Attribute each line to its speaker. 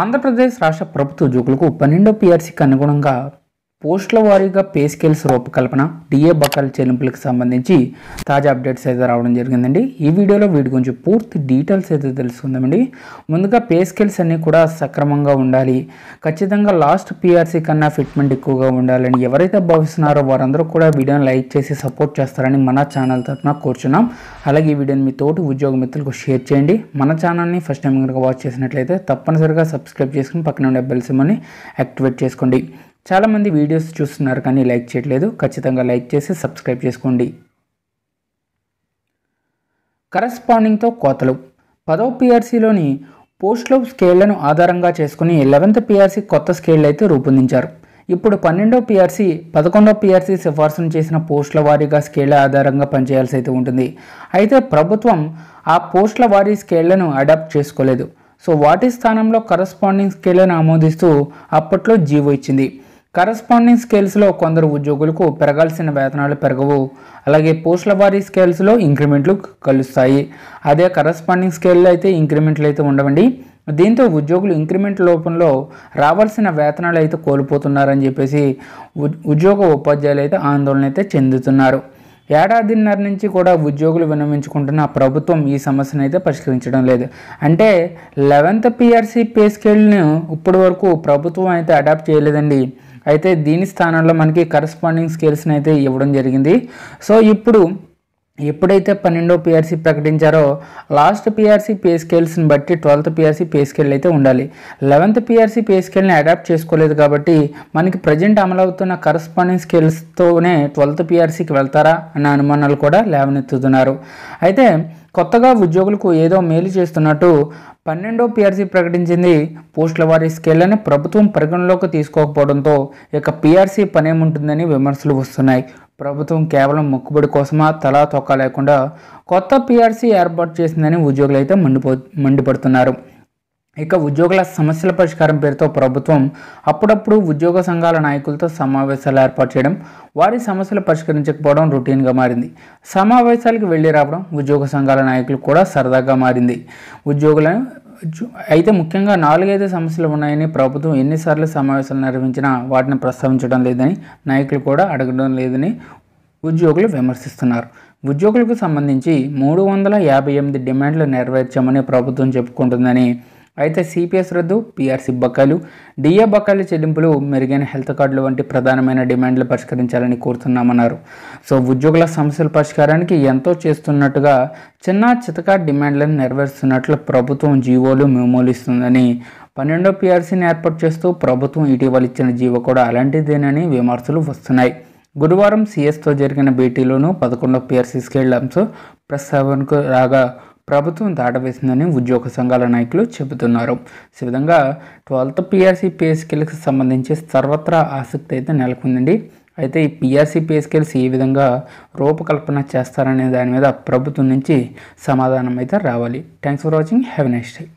Speaker 1: ఆంధ్రప్రదేశ్ రాష్ట్ర ప్రభుత్వ ఉద్యోగులకు పన్నెండో పిఆర్సీకి అనుగుణంగా పోస్టుల వారీగా పే స్కేల్స్ రూపకల్పన డిఏ బకాయిల చెల్లింపులకు సంబంధించి తాజా అప్డేట్స్ అయితే రావడం జరిగిందండి ఈ వీడియోలో వీటి గురించి పూర్తి డీటెయిల్స్ అయితే తెలుసుకుందామండి ముందుగా పే స్కేల్స్ అన్నీ కూడా సక్రమంగా ఉండాలి ఖచ్చితంగా లాస్ట్ పీఆర్సీ కన్నా ఫిట్మెంట్ ఎక్కువగా ఉండాలని ఎవరైతే భావిస్తున్నారో వారందరూ కూడా వీడియోని లైక్ చేసి సపోర్ట్ చేస్తారని మన ఛానల్ తరఫున కోరుచున్నాం అలాగే ఈ వీడియోని మీ తోటి ఉద్యోగ మిత్రులకు షేర్ చేయండి మన ఛానల్ని ఫస్ట్ టైం కనుక వాచ్ చేసినట్లయితే తప్పనిసరిగా సబ్స్క్రైబ్ చేసుకుని పక్కన ఉండే బెల్ యాక్టివేట్ చేసుకోండి చాలామంది వీడియోస్ చూస్తున్నారు కానీ లైక్ చేయట్లేదు ఖచ్చితంగా లైక్ చేసి సబ్స్క్రైబ్ చేసుకోండి కరస్పాండింగ్తో కోతలు పదవ పిఆర్సీలోని పోస్ట్లో స్కేళ్లను ఆధారంగా చేసుకుని లెవెన్త్ పిఆర్సీ కొత్త స్కేళ్ళు అయితే రూపొందించారు ఇప్పుడు పన్నెండో పిఆర్సీ పదకొండో పిఆర్సీ సిఫార్సును చేసిన పోస్టుల వారీగా స్కేళ్ల ఆధారంగా పనిచేయాల్సి అయితే ఉంటుంది అయితే ప్రభుత్వం ఆ పోస్టుల వారీ స్కేళ్లను అడాప్ట్ చేసుకోలేదు సో వాటి స్థానంలో కరస్పాండింగ్ స్కేళ్లను ఆమోదిస్తూ అప్పట్లో జీవో ఇచ్చింది కరస్పాండింగ్ స్కేల్స్లో కొందరు ఉద్యోగులకు పెరగాల్సిన వేతనాలు పెరగవు అలాగే పోస్టుల వారీ స్కేల్స్లో ఇంక్రిమెంట్లు కలుస్తాయి అదే కరస్పాండింగ్ స్కేల్లో అయితే ఇంక్రిమెంట్లు అయితే ఉండవండి దీంతో ఉద్యోగులు ఇంక్రిమెంట్ లోపంలో రావాల్సిన వేతనాలు అయితే కోల్పోతున్నారని చెప్పేసి ఉద్యోగ ఉపాధ్యాయులు అయితే ఆందోళన అయితే చెందుతున్నారు ఏడాదిన్నర నుంచి కూడా ఉద్యోగులు వినమించుకుంటున్న ప్రభుత్వం ఈ సమస్యను అయితే పరిష్కరించడం లేదు అంటే లెవెన్త్ పిఆర్సీ పే స్కేల్ను ఇప్పటి వరకు ప్రభుత్వం అయితే అడాప్ట్ చేయలేదండి అయితే దీని స్థానంలో మనకి కరస్పాండింగ్ స్కేల్స్ని అయితే ఇవ్వడం జరిగింది సో ఇప్పుడు ఎప్పుడైతే పన్నెండో పిఆర్సీ ప్రకటించారో లాస్ట్ పిఆర్సీ పే స్కేల్స్ని బట్టి ట్వెల్త్ పిఆర్సీ పే స్కేల్ అయితే ఉండాలి లెవెన్త్ పిఆర్సీ పే స్కేల్ని అడాప్ట్ చేసుకోలేదు కాబట్టి మనకి ప్రజెంట్ అమలవుతున్న కరస్పాండింగ్ స్కేల్స్తోనే ట్వెల్త్ పిఆర్సీకి వెళ్తారా అన్న అనుమానాలు కూడా లేవనెత్తుతున్నారు అయితే కొత్తగా ఉద్యోగులకు ఏదో మేలు చేస్తున్నట్టు పన్నెండో పిఆర్సీ ప్రకటించింది పోస్టుల వారి స్కేళ్లను ప్రభుత్వం పరిగణలోకి తీసుకోకపోవడంతో ఇక పిఆర్సీ పనేముంటుందని విమర్శలు వస్తున్నాయి ప్రభుత్వం కేవలం మొక్కుబడి కోసమా తలా తొక్క లేకుండా కొత్త పీఆర్సీ ఏర్పాటు చేసిందని ఉద్యోగులు అయితే మండిపో మండిపడుతున్నారు ఇక ఉద్యోగుల సమస్యల పరిష్కారం పేరుతో ప్రభుత్వం అప్పుడప్పుడు ఉద్యోగ సంఘాల నాయకులతో సమావేశాలు ఏర్పాటు చేయడం వారి సమస్యలు పరిష్కరించకపోవడం రొటీన్గా మారింది సమావేశాలకు వెళ్ళి రావడం ఉద్యోగ సంఘాల నాయకులు కూడా సరదాగా మారింది ఉద్యోగులను అయితే ముఖ్యంగా నాలుగైదు సమస్యలు ఉన్నాయని ప్రభుత్వం ఎన్నిసార్లు సమావేశాలు నిర్వహించినా వాటిని ప్రస్తావించడం లేదని నాయకులు కూడా అడగడం లేదని ఉద్యోగులు విమర్శిస్తున్నారు ఉద్యోగులకు సంబంధించి మూడు వందల యాభై ఎనిమిది డిమాండ్లు నెరవేర్చామని ప్రభుత్వం చెప్పుకుంటుందని అయితే సిపిఎస్ రద్దు పీఆర్సీ బకాయిలు డిఏ బకాయిల చెల్లింపులు మెరుగైన హెల్త్ కార్డులు వంటి ప్రధానమైన డిమాండ్లు పరిష్కరించాలని కోరుతున్నామన్నారు సో ఉద్యోగుల సమస్యల పరిష్కారానికి ఎంతో చేస్తున్నట్టుగా చిన్న చితక డిమాండ్లను నెరవేరుస్తున్నట్లు ప్రభుత్వం జీవోలు మెమోలిస్తుందని పన్నెండో పిఆర్సీని ఏర్పాటు చేస్తూ ప్రభుత్వం ఇటీవల ఇచ్చిన జీవో కూడా అలాంటిదేనని విమర్శలు వస్తున్నాయి గురువారం సిఎస్తో జరిగిన భేటీలోనూ పదకొండో పిఆర్సీ స్కేళ్ల అంశం ప్రస్తావనకు రాగా ప్రభుత్వం దాటవేసిందని ఉద్యోగ సంఘాల నాయకులు చెబుతున్నారు సో విధంగా ట్వెల్త్ పిఆర్సీ పే స్కేల్కి సంబంధించి సర్వత్రా ఆసక్తి అయితే నెలకొందండి అయితే ఈ పిఆర్సీ పే స్కేల్స్ ఏ విధంగా రూపకల్పన చేస్తారనే దాని మీద ప్రభుత్వం నుంచి సమాధానం అయితే రావాలి thanks for watching have next day